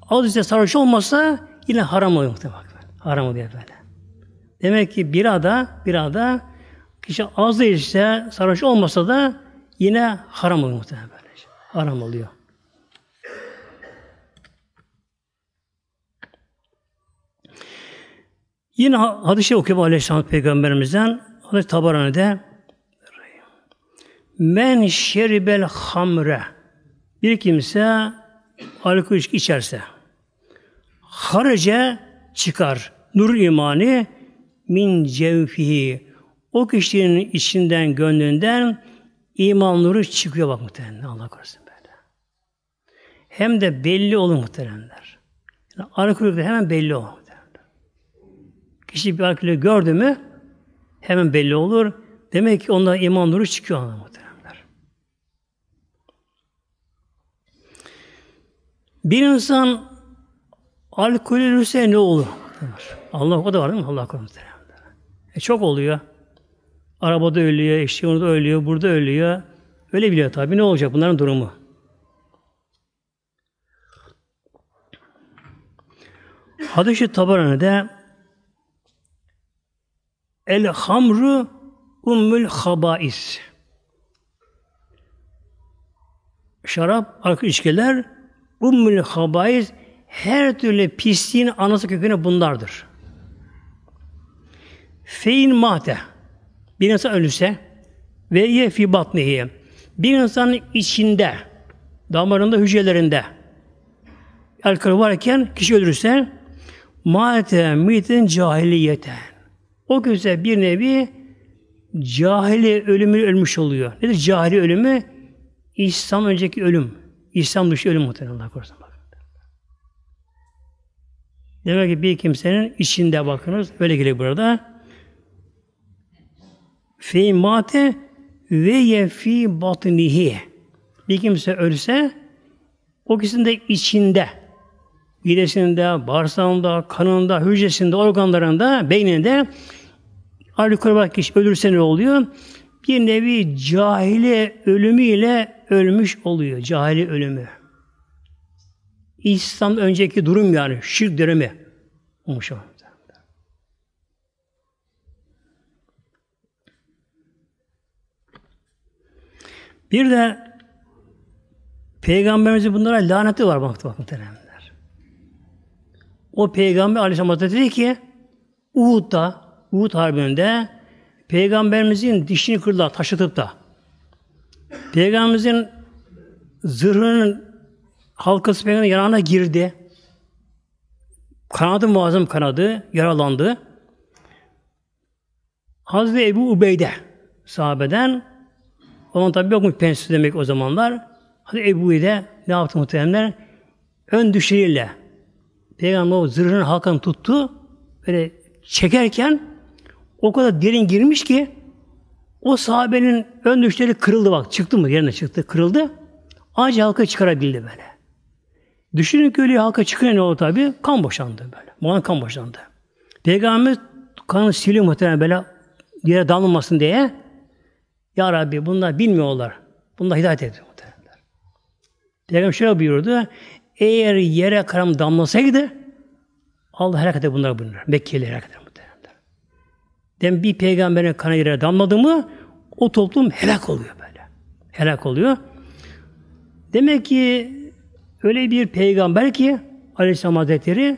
az ise sarhoş olmasa yine haram oluyor muhtemelen. Haram oluyor böyle. Demek ki birada, birada kişi az ise işte sarhoş olmasa da yine haram oluyor muhtemelen. Şey. Haram oluyor. Yine hadisi okuyor Aleyhisselam Peygamberimizden Hazreti Tabarani'de Men şeribel hamre bir kimse alkol içki içerse harice çıkar nur imani min cevfihi o kişinin içinden gönlünden iman nuru çıkıyor bak muhteremler Allah korusun böyle. Hem de belli olur muhteremler. Yani alkolü hemen belli olur muhteremler. Kişi bir alkolü gördü mü hemen belli olur. Demek ki onda iman nuru çıkıyor muhteremler. Bir insan alkol ölürse ne olur? Allah o da var değil mi? Allah korusun. E çok oluyor. Arabada ölüyor, işte orada ölüyor, burada ölüyor. Öyle biliyor tabii. Ne olacak bunların durumu? Hadis-i Tabarani'de El hamru ummül habais. Şarap, alkol içkiler bu habaiz her türlü pisliğin anası kökeni bunlardır. Fein mahte bir insan ölürse ve ye fi batnihi bir insanın içinde damarında hücrelerinde alkol varken kişi ölürse mahte mitin cahiliyeten o kimse bir nevi cahili ölümü ölmüş oluyor. Nedir cahili ölümü? İslam önceki ölüm. İslam dışı ölüm muhtemelen Allah korusun. Bak. Demek ki bir kimsenin içinde bakınız. Öyle geliyor burada. Fe mate ve yefi batnihi. Bir kimse ölse o kişinin de içinde midesinde, bağırsağında, kanında, hücresinde, organlarında, beyninde alkol olarak kişi ölürse ne oluyor? Bir nevi cahili ölümüyle ölmüş oluyor. Cahili ölümü. İslam önceki durum yani şirk dönemi olmuş o. Bir de Peygamberimizin bunlara laneti var baktı bakın teremler. O Peygamber Aleyhisselam Hazretleri dedi ki Uhud'da, Uhud Harbi'nde Peygamberimizin dişini kırdılar, taşıtıp da Peygamberimizin zırhının halkası peygamberin yanağına girdi. Kanadı muazzam kanadı, yaralandı. Hazreti Ebu Ubeyde sahabeden onun tabi yokmuş pensi demek o zamanlar. hadi Ebu Ubeyde ne yaptı muhteremler? Ön düşeriyle Peygamber o zırhının halkanı tuttu. Böyle çekerken o kadar derin girmiş ki o sahabenin ön düşleri kırıldı bak. Çıktı mı? Yerine çıktı. Kırıldı. Acı halka çıkarabildi böyle. Düşünün ki öyle halka çıkınca ne oldu tabi? Kan boşandı böyle. Muhan kan boşandı. Peygamber kanı siliyor muhtemelen böyle yere damlamasın diye. Ya Rabbi bunlar bilmiyorlar. Bunlar hidayet ediyor muhtemelen. Peygamber şöyle buyurdu. Eğer yere karam damlasaydı Allah helak eder bunları bunlar. Mekkeli helak eder Dem bir peygamberin kanı yere damladı mı o toplum helak oluyor böyle. Helak oluyor. Demek ki öyle bir peygamber ki Aleyhisselam Hazretleri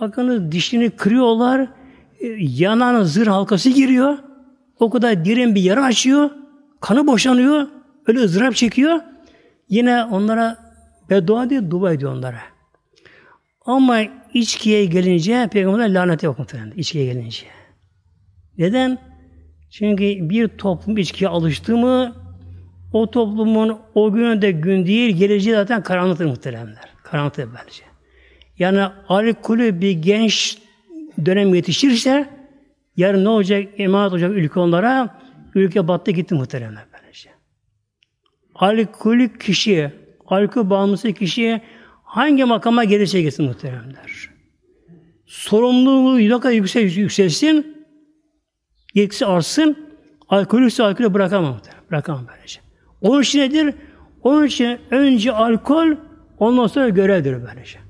bakınız dişini kırıyorlar e, yanan zırh halkası giriyor. O kadar derin bir yara açıyor. Kanı boşanıyor. Öyle ızdırap çekiyor. Yine onlara beddua diye dua ediyor onlara. Ama içkiye gelince peygamberler lanete yok muhtemelen. İçkiye gelince. Neden? Çünkü bir toplum içkiye alıştı mı o toplumun o günü de gün değil, geleceği zaten karanlıktır muhteremler. Karanlıktır bence. Yani alkolü bir genç dönem yetişirse yarın ne olacak, emanet olacak ülke onlara, ülke battı gitti muhteremler bence. Alkolü kişi, alkol bağımlısı kişi hangi makama gelirse gitsin muhteremler. Sorumluluğu ne kadar yüksek, yükselsin, yetkisi artsın, alkolüse alkolü bırakamam. Bırakamam böylece. Şey. Onun için nedir? Onun için önce alkol, ondan sonra görevdir böylece. Şey.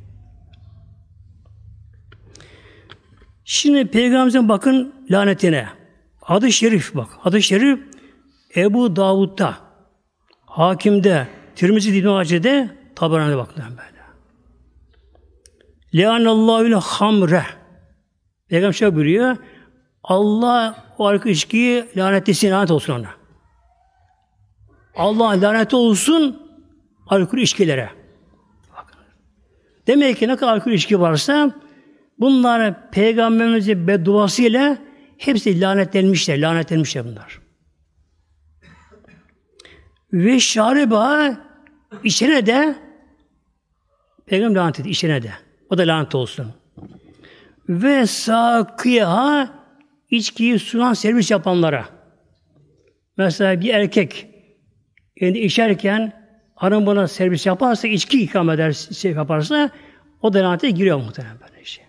Şimdi Peygamberimizin bakın lanetine. Adı Şerif bak. Adı Şerif Ebu Davud'da, Hakim'de, Tirmizi İbn-i Hacer'de, Tabaran'da bakın böyle. Leanallahül hamre. Peygamber şöyle buyuruyor. Allah o arka lanetlesin, lanet olsun ona. Allah lanet olsun alkol ilişkilere. Demek ki ne kadar alkol ilişki varsa bunlar peygamberimizin bedduasıyla hepsi lanetlenmişler, lanetlenmişler bunlar. Ve şariba içine de peygamber lanet etti, içine de. O da lanet olsun. Ve sakıya içkiyi sunan servis yapanlara. Mesela bir erkek yani içerken hanım buna servis yaparsa, içki ikram eder, şey yaparsa o da lanete giriyor muhtemelen böyle şey.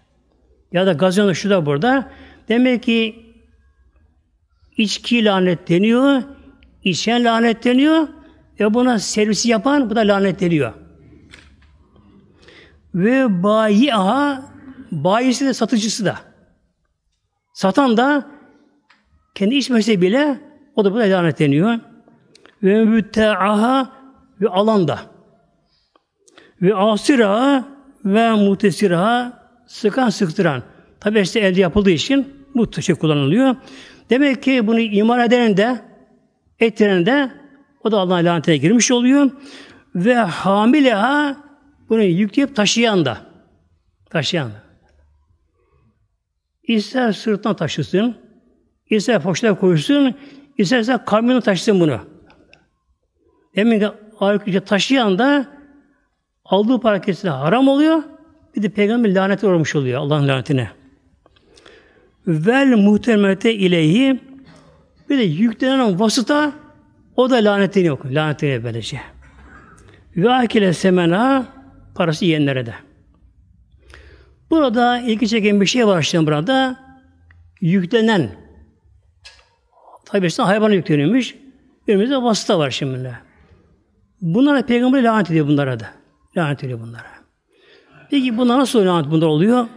Ya da gazino şu da burada. Demek ki içki lanetleniyor, içen lanetleniyor ve buna servisi yapan bu da lanetleniyor. Ve bayi bayiha, bayisi de satıcısı da. Satan da kendi içmese bile o da buna lanetleniyor. Ve mütteaha ve alan da. Ve asira ve mutesira sıkan sıktıran. Tabi işte elde yapıldığı için bu şey kullanılıyor. Demek ki bunu iman eden de ettiren de o da Allah'ın lanetine girmiş oluyor. Ve hamileha bunu yükleyip taşıyan da. Taşıyan da. İster sırtına taşısın, ister poşete koysun, isterse kamyona taşısın bunu. Demin ki ağır taşıyan da aldığı para kesinlikle haram oluyor. Bir de peygamber lanet olmuş oluyor Allah'ın lanetine. Vel muhtemete ileyhi bir de yüklenen vasıta o da lanetini yok. Lanetini böylece. Ve akile semena parası yiyenlere de. Burada ilgi çeken bir şey var şimdi burada. Yüklenen. Tabi işte hayvan yüklenilmiş Önümüzde vasıta var şimdi. Bunlara peygamber lanet ediyor bunlara da. Lanet ediyor bunlara. Peki bunlar nasıl lanet bunlar oluyor?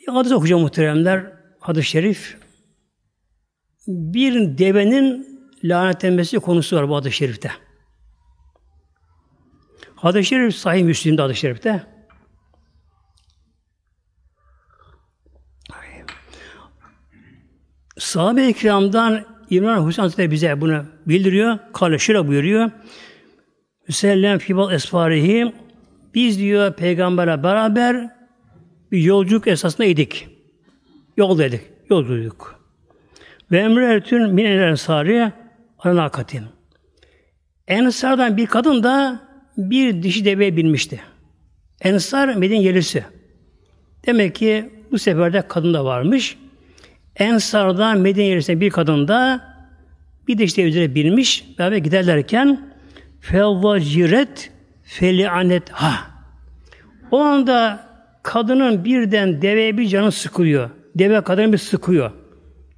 Bir hadis okuyacağım muhteremler. Hadis-i şerif. Bir devenin lanetlenmesi konusu var bu hadis-i şerifte. Hadis-i Şerif Sahih Müslim'de hadis-i Şerif'te. Sahabe-i kiramdan İmran Hüseyin Hazretleri bize bunu bildiriyor. Kale şöyle buyuruyor. Sellem fibal esfarihim biz diyor peygamberle beraber bir yolculuk esasında idik. Yol dedik. Yolculuk. Ve emretün min el ensari anakatin. Ensardan bir kadın da bir dişi deveye binmişti. Ensar Medine yerlisi. Demek ki bu sefer de kadın da varmış. Ensar'dan Medine yerisine bir kadın da bir dişi deve deveye binmiş. Beraber giderlerken fevvaciret felianet ha. O anda kadının birden deveye bir canı sıkıyor. Deve kadını bir sıkıyor.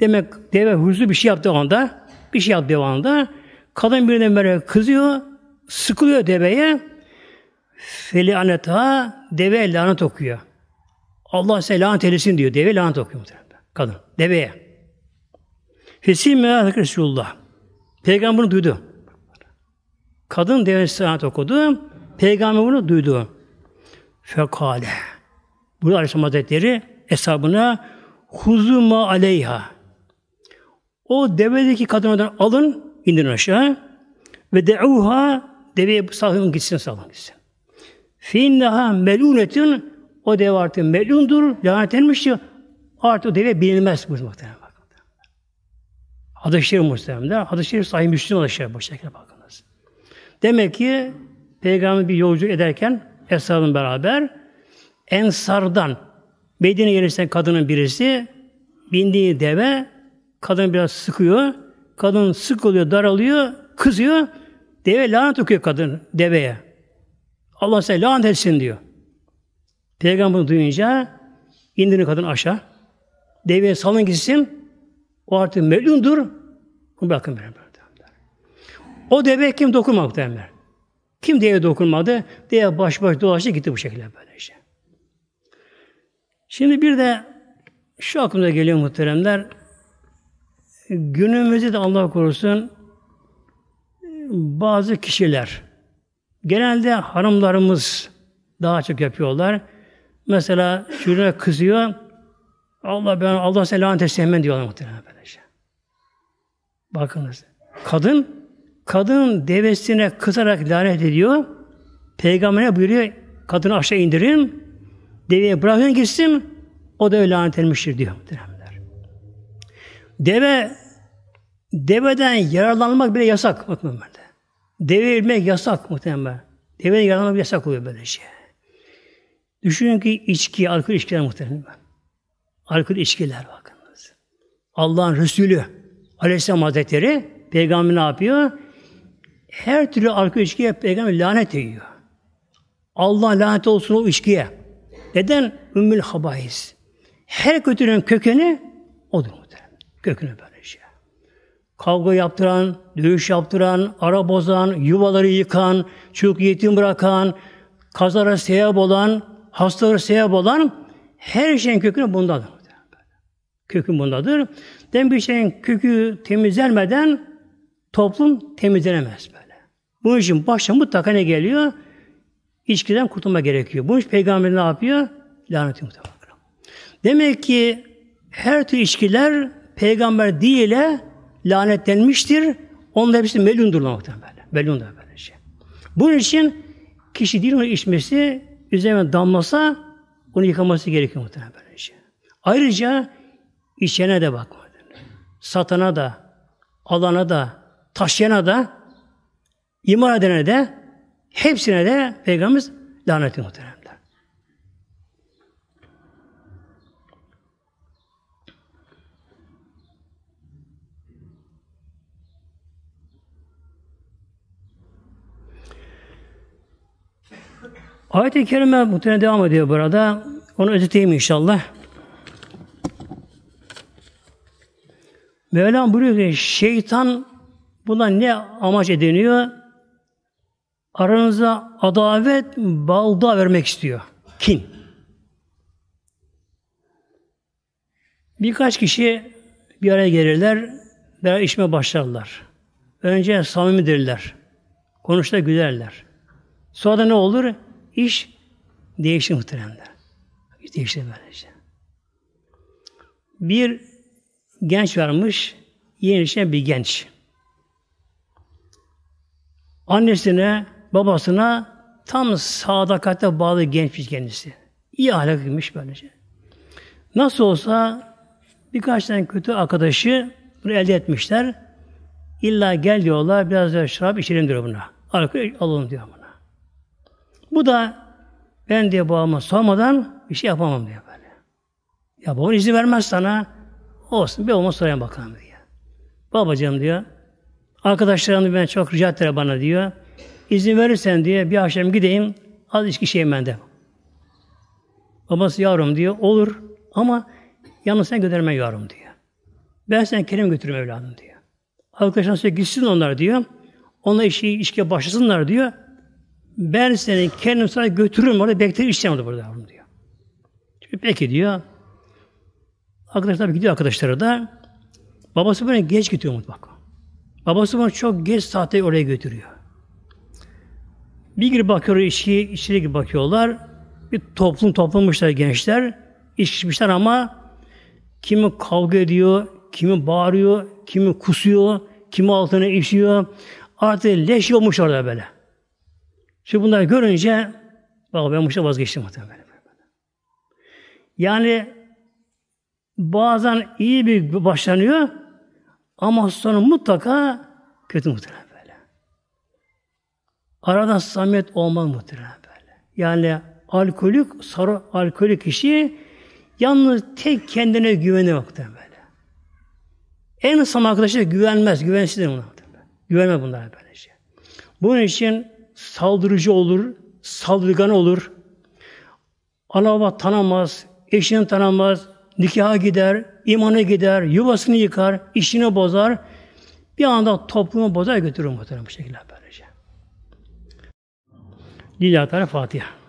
Demek deve hızlı bir şey yaptı o anda. Bir şey yaptı o anda. Kadın birden böyle kızıyor. Sıkılıyor deveye. Feli aneta deve lanet okuyor. Allah size lanet eylesin diyor. Deve lanet okuyor muhtemelen. Kadın. Deveye. Fesim merak Resulullah. Peygamber bunu duydu. Kadın devesi lanet okudu. Peygamber bunu duydu. Fekale. Burada Aleyhisselam Hazretleri hesabına huzuma aleyha. O devedeki kadınlardan alın, indirin aşağı ve de'uha Deveye salın gitsin, salın gitsin. Fiinnaha melunetin o deve artık melundur, lanetlenmiştir. Artık o deve bilinmez bu muhtemelen. Hadis-i Şerif muhtemelen. Hadis-i Şerif sahih Müslüm hadis bu şekilde bakınız. Demek ki Peygamber bir yolcu ederken Esra'nın beraber Ensar'dan Medine gelirsen kadının birisi bindiği deve kadın biraz sıkıyor. Kadın sık oluyor, daralıyor, kızıyor. Deve lanet okuyor kadın deveye. Allah size lanet etsin diyor. Peygamber bunu duyunca indirin kadın aşağı. Deveye salın gitsin. O artık melundur. Bunu bırakın beraber. O deve kim dokunmadı muhtemelen. Kim deve dokunmadı? Deve baş baş dolaştı gitti bu şekilde böylece. Şimdi bir de şu aklımda geliyor muhteremler. Günümüzde de Allah korusun bazı kişiler, genelde hanımlarımız daha çok yapıyorlar. Mesela şuna kızıyor, Allah ben Allah seni lanet etsin diyorlar muhtemelen böylece. Şey. Bakınız. Kadın, kadın devesine kızarak lanet ediyor. Peygamber'e buyuruyor, kadını aşağı indirin, deveye bırakın gitsin, o da öyle lanet edilmiştir diyor muhtemelenler. Deve, deveden yararlanmak bile yasak muhtemelen. Deve ilmek yasak muhtemelen. Deve yanına yasak oluyor böyle şey. Düşünün ki içki, alkol içkiler muhtemelen. Alkol içkiler bakınız. Allah'ın Resulü Aleyhisselam Hazretleri peygamber ne yapıyor? Her türlü alkol içkiye peygamber lanet ediyor. Allah lanet olsun o içkiye. Neden? Ümmül habais. Her kötülüğün kökeni odur muhtemelen. Kökünü böyle kavga yaptıran, dövüş yaptıran, ara bozan, yuvaları yıkan, çocuk yetim bırakan, kazara sebep olan, hastalara sebep olan her şeyin kökünü bundadır. Kökü bundadır. Den bir şeyin kökü temizlenmeden toplum temizlenemez böyle. Bunun için başta mutlaka ne geliyor? İçkiden kurtulma gerekiyor. Bunun için peygamber ne yapıyor? Lanet mutlaka. Demek ki her tür içkiler peygamber değil lanetlenmiştir. Onlar hepsi melundurlar muhtemelen. Melundur şey. Bunun için kişi değil onu içmesi, üzerine damlasa onu yıkaması gerekiyor muhtemelen şey. Ayrıca içene de bakmadan, satana da, alana da, taşıyana da, imar edene de, hepsine de Peygamberimiz lanet muhtemelen. Ayet-i Kerime muhtemelen devam ediyor burada. Onu özeteyim inşallah. Mevlam buyuruyor ki şeytan buna ne amaç ediniyor? Aranıza adavet, balda vermek istiyor. Kin. Birkaç kişi bir araya gelirler, beraber işme başlarlar. Önce samimidirler. Konuşta gülerler. Sonra da ne olur? İş değişti muhteremler. İş değişti böylece. Bir genç varmış, yeni işine bir genç. Annesine, babasına tam sadakate bağlı gençmiş kendisi. İyi ahlaklıymış böylece. Nasıl olsa birkaç tane kötü arkadaşı bunu elde etmişler. İlla gel diyorlar, biraz da şarap içelim diyor buna. Alkol alalım diyor ama. Bu da ben diye babama sormadan bir şey yapamam diyor böyle. Ya babam izni vermez sana. Olsun bir olma sorayım bakalım diyor. Babacığım diyor. Arkadaşlarım ben çok rica ettiler bana diyor. İzin verirsen diye bir akşam gideyim az içki şeyim ben de. Babası yavrum diyor olur ama yalnız sen gönderme yavrum diyor. Ben sen kerim götürürüm evladım diyor. Arkadaşlar gitsin onlar diyor. Onlar işi, işe başlasınlar diyor. Ben seni kendim sana götürürüm orada beklerim işlem burada yavrum diyor. Çünkü peki diyor. Arkadaşlar gidiyor arkadaşları da. Babası böyle geç gidiyor mutfak. Babası bunu çok geç saatte oraya götürüyor. Bir girip bakıyor içki, içeri girip bakıyorlar. Bir toplum toplamışlar gençler. İçmişler ama kimi kavga ediyor, kimi bağırıyor, kimi kusuyor, kimi altına işiyor. Artık leş olmuş orada böyle. Şimdi bunları görünce bak ben bu işe vazgeçtim muhtemelen. Yani bazen iyi bir başlanıyor ama sonra mutlaka kötü muhtemelen böyle. Arada samimiyet olmaz muhtemelen böyle. Yani alkolik, sarı alkolik kişi yalnız tek kendine güvenir muhtemelen böyle. En sam arkadaşı güvenmez, güvensizdir buna. Güvenme bunlara böyle şey. Bunun için saldırıcı olur, saldırgan olur. Anama tanamaz, eşini tanamaz, nikaha gider, imana gider, yuvasını yıkar, işini bozar. Bir anda toplumu bozar götürür muhtemelen bu şekilde böylece. Lillahi Teala Fatiha.